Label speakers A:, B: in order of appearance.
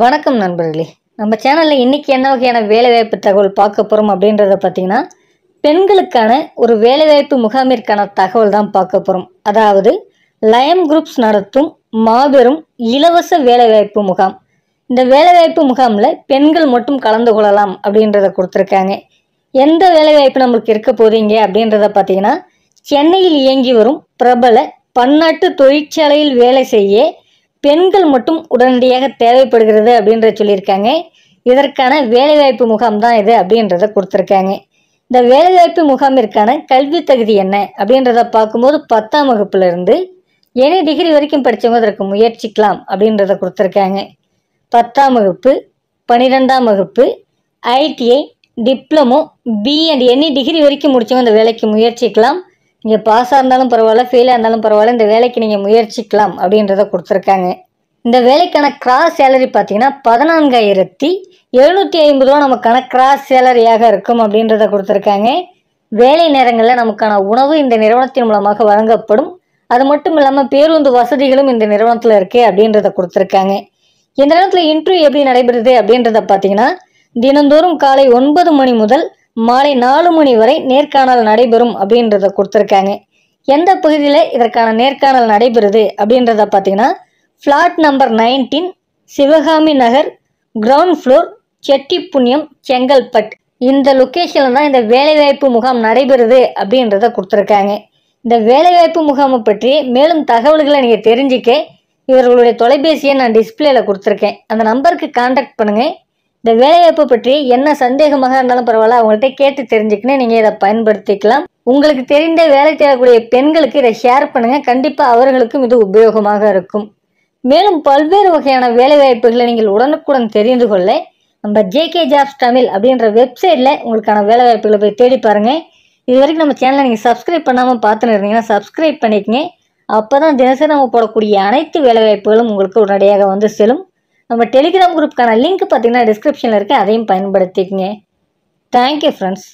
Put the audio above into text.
A: வணக்கம் நண்பர்களே நம்ம சேனலில் இன்றைக்கி என்ன வகையான வேலைவாய்ப்பு தகவல் பார்க்க போகிறோம் அப்படின்றத பார்த்திங்கன்னா பெண்களுக்கான ஒரு வேலைவாய்ப்பு முகாமிற்கான தகவல் தான் பார்க்க போகிறோம் அதாவது லயம் குரூப்ஸ் நடத்தும் மாபெரும் இலவச வேலைவாய்ப்பு முகாம் இந்த வேலைவாய்ப்பு முகாமில் பெண்கள் மட்டும் கலந்து கொள்ளலாம் அப்படின்றத கொடுத்துருக்காங்க எந்த வேலைவாய்ப்பு நம்மளுக்கு இருக்க போதீங்க அப்படின்றத பார்த்திங்கன்னா சென்னையில் இயங்கி வரும் பிரபல பன்னாட்டு தொழிற்சாலையில் வேலை செய்ய பெண்கள் மட்டும் உடனடியாக தேவைப்படுகிறது அப்படின்ற சொல்லியிருக்காங்க இதற்கான வேலைவாய்ப்பு முகாம் தான் இது அப்படின்றத கொடுத்துருக்காங்க இந்த வேலைவாய்ப்பு முகாமிற்கான கல்வி தகுதி என்ன அப்படின்றத பார்க்கும்போது பத்தாம் வகுப்புலேருந்து எனி டிகிரி வரைக்கும் படித்தவங்க அதற்கு முயற்சிக்கலாம் அப்படின்றத கொடுத்துருக்காங்க பத்தாம் வகுப்பு பன்னிரெண்டாம் வகுப்பு ITI diploma B and any degree வரைக்கும் முடித்தவங்க அந்த வேலைக்கு முயற்சிக்கலாம் நீங்கள் பாஸாக இருந்தாலும் பரவாயில்ல ஃபெயிலாக இருந்தாலும் பரவாயில்ல இந்த வேலைக்கு நீங்கள் முயற்சிக்கலாம் அப்படின்றத கொடுத்துருக்காங்க இந்த வேலைக்கான கிராஸ் சேலரி பார்த்தீங்கன்னா பதினான்காயிரத்தி எழுநூற்றி ஐம்பது ரூபா நமக்கான கிராஸ் சேலரியாக இருக்கும் அப்படின்றத கொடுத்துருக்காங்க வேலை நேரங்களில் நமக்கான உணவு இந்த நிறுவனத்தின் மூலமாக வழங்கப்படும் அது மட்டும் இல்லாமல் பேருந்து வசதிகளும் இந்த நிறுவனத்தில் இருக்குது அப்படின்றத கொடுத்துருக்காங்க இந்த நேரத்தில் இன்டர்வியூ எப்படி நடைபெறுது அப்படின்றத பார்த்தீங்கன்னா தினந்தோறும் காலை ஒன்பது மணி முதல் மாலை நாலு மணி வரை நேர்காணல் நடைபெறும் அப்படின்றத கொடுத்துருக்காங்க எந்த பகுதியில் இதற்கான நேர்காணல் நடைபெறுது அப்படின்றத பார்த்தீங்கன்னா flat number nineteen Sivakami Nagar ground floor Chettipunniyam Chengalpattu இந்த லொக்கேஷனில் தான் இந்த வேலைவாய்ப்பு முகாம் நடைபெறுது அப்படின்றத கொடுத்துருக்காங்க இந்த வேலைவாய்ப்பு முகாமை பற்றி மேலும் தகவல்களை நீங்கள் தெரிஞ்சுக்க இவர்களுடைய தொலைபேசியை நான் டிஸ்பிளேல கொடுத்துருக்கேன் அந்த நம்பருக்கு காண்டாக்ட் பண்ணுங்கள் இந்த வேலைவாய்ப்பு பற்றி என்ன சந்தேகமாக இருந்தாலும் பரவாயில்ல அவங்கள்ட்ட கேட்டு தெரிஞ்சுக்கின்னு நீங்கள் இதை பயன்படுத்திக்கலாம் உங்களுக்கு தெரிந்த வேலை தேடக்கூடிய பெண்களுக்கு இதை ஷேர் பண்ணுங்கள் கண்டிப்பாக அவர்களுக்கும் இது உபயோகமாக இருக்கும் மேலும் பல்வேறு வகையான வேலைவாய்ப்புகளை நீங்கள் உடனுக்குடன் தெரிந்து கொள்ள நம்ம ஜேகே ஜாப்ஸ் தமிழ் அப்படின்ற வெப்சைட்டில் உங்களுக்கான வேலைவாய்ப்புகளை போய் தேடி பாருங்கள் இது வரைக்கும் நம்ம சேனலை நீங்கள் சப்ஸ்கிரைப் பண்ணாமல் பார்த்துன்னு இருந்தீங்கன்னா சப்ஸ்கிரைப் பண்ணிக்கங்க அப்போ தான் தினசரி நம்ம போடக்கூடிய அனைத்து வேலைவாய்ப்புகளும் உங்களுக்கு உடனடியாக வந்து செல்லும் நம்ம டெலிகிராம் குரூப்புக்கான லிங்க் பார்த்தீங்கன்னா டிஸ்கிரிப்ஷனில் இருக்குது அதையும் பயன்படுத்திக்கங்க தேங்க்யூ ஃப்ரெண்ட்ஸ்